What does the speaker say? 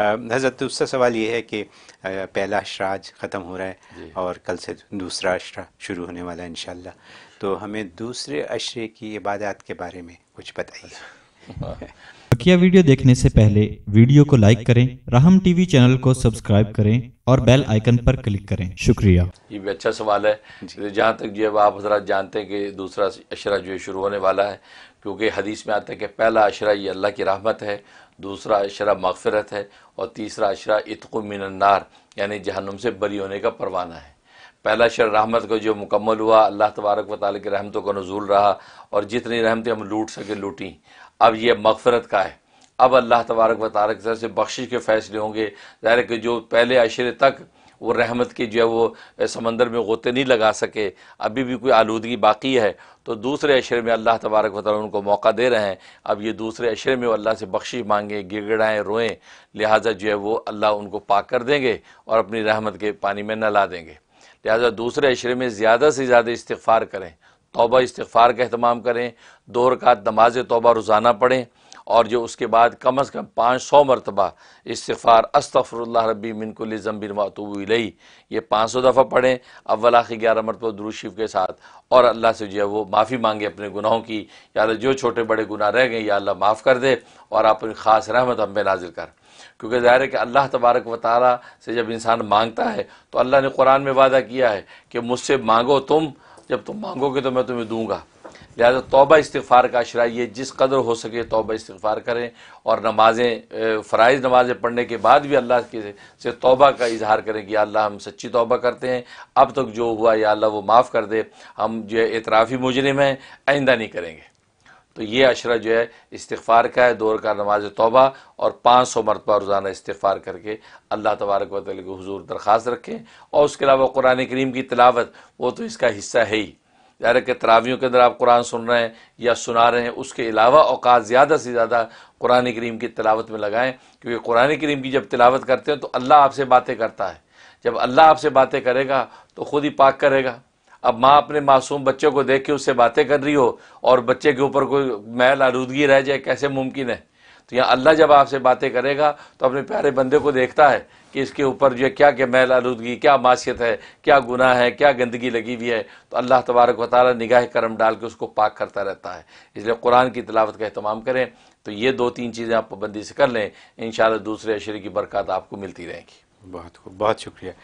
हज़रत तो उससे सवाल ये है कि पहला अशराज ख़त्म हो रहा है और कल से दूसरा अशरा शुरू होने वाला है इनशाला तो हमें दूसरे अशरे की इबादत के बारे में कुछ बताइए बकिया वीडियो देखने से पहले वीडियो को लाइक करें राहम टीवी चैनल को सब्सक्राइब करें और बेल आइकन पर क्लिक करें शुक्रिया ये भी अच्छा सवाल है जहाँ तक जो है आप हजरा जानते हैं कि दूसरा अशरा जो है शुरू होने वाला है क्योंकि हदीस में आता है कि पहला अशरा ये अल्लाह की रहमत है दूसरा अशरा मगफरत है और तीसरा अशरा इतकुमिनार यानी जहन्नुम से बरी होने का परवाना है पहला शर रहमत का जो मुकम्मल हुआ अल्लाह तबारक व ताली की रहमतों का नजूल रहा और जितनी रहमतें हम लूट सके लूटी अब यह मगफरत का है अब अल्लाह तबारक व तारक से बख्शिश के फ़ैसले होंगे ज़ाहिर कि जो पहले अशरे तक वो रहमत के जो है वो समंदर में गोते नहीं लगा सके अभी भी कोई आलूदगी बाकी है तो दूसरे अशरे में अल्लाह तबारक वाली उनको मौका दे रहे हैं अब ये दूसरे अशरे में अल्लाह से बख्शी मांगें गिड़गिड़ाएँ रोएँ लिहाजा जो है वो अल्लाह उनको पाक कर देंगे और अपनी रहमत के पानी में ला देंगे लिहाजा दूसरे अशरे में ज़्यादा से ज़्यादा इस्तफ़ार करें तोबा इस्तफ़ार का अहतमाम करें दो रकात नमाज तोबा रोज़ाना पढ़ें और जो उसके बाद कम अज़ कम पाँच सौ मरतबा इस्तफ़ार अस्तफ़रल्ला रबी मिनकुल ज़म्बिन वातुबलई ये पाँच सौ दफ़ा पढ़ें अव्वल आखिर ग्यारह मरतबा दुरुशीफ के साथ और अल्लाह से जो है वो माफ़ी मांगे अपने गुनाहों की या जो छोटे बड़े गुनाह रह गए या अल्लाह माफ़ कर दे और अपनी ख़ास रहमत हम नाजिल कर क्योंकि ज़ाहिर है कि अल्लाह तबारक व ताली से जब इंसान मांगता है तो अल्लाह ने कुरान में वादा किया है कि मुझसे मांगो तुम जब तुम मांगोगे तो मैं तुम्हें दूँगा लिहाजा तोबा इस्तफ़ार का अशरा ये जिस कदर हो सके तोबा इस्तफ़ार करें और नमाज़ें फ़रज़ नमाज़ें पढ़ने के बाद भी अल्लाह के से तोबा का इजहार करें कि अल्लाह हम सच्ची तोबा करते हैं अब तक जो हुआ या अल्लाह वो माफ़ कर दे हम जो है एतराफ़ी मुजरम हैं आइंदा नहीं करेंगे तो ये अशरा जो है इस्तफ़ार का है दौर का नमाज तोबा और पाँच सौ मरतबा रोज़ाना इस्तफ़ार करके अल्लाह तबारक वाली को हजूर दरख्वास्त रखें और उसके अलावा कुरान करीम की तलावत वो तो इसका हिस्सा है ही यार कि तरावियों के अंदर आप कुरान सुन रहे हैं या सुना रहे हैं उसके अलावा अवकात ज़्यादा से ज़्यादा कुरान करीम की तिलावत में लगाएँ क्योंकि कुरान करीम की जब तिलावत करते हैं तो अल्लाह आपसे बातें करता है जब अल्लाह आपसे बातें करेगा तो खुद ही पाक करेगा अब माँ अपने मासूम बच्चों को देख के उससे बातें कर रही हो और बच्चे के ऊपर कोई मैल आलूदगी रह जाए कैसे मुमकिन है तो यहाँ अल्लाह जब आपसे बातें करेगा तो अपने प्यारे बंदे को देखता है कि इसके ऊपर जो है क्या क्या मैल आलूदगी क्या मासीत है क्या गुनाह है क्या गंदगी लगी हुई है तो अल्लाह तबारक वाली निगाह करम डाल के उसको पाक करता रहता है इसलिए कुरान की तलावत का अहतमाम करें तो ये दो तीन चीज़ें आप पाबंदी से कर लें इन दूसरे अशरे की बरकत आपको मिलती रहेगी बहुत बहुत शुक्रिया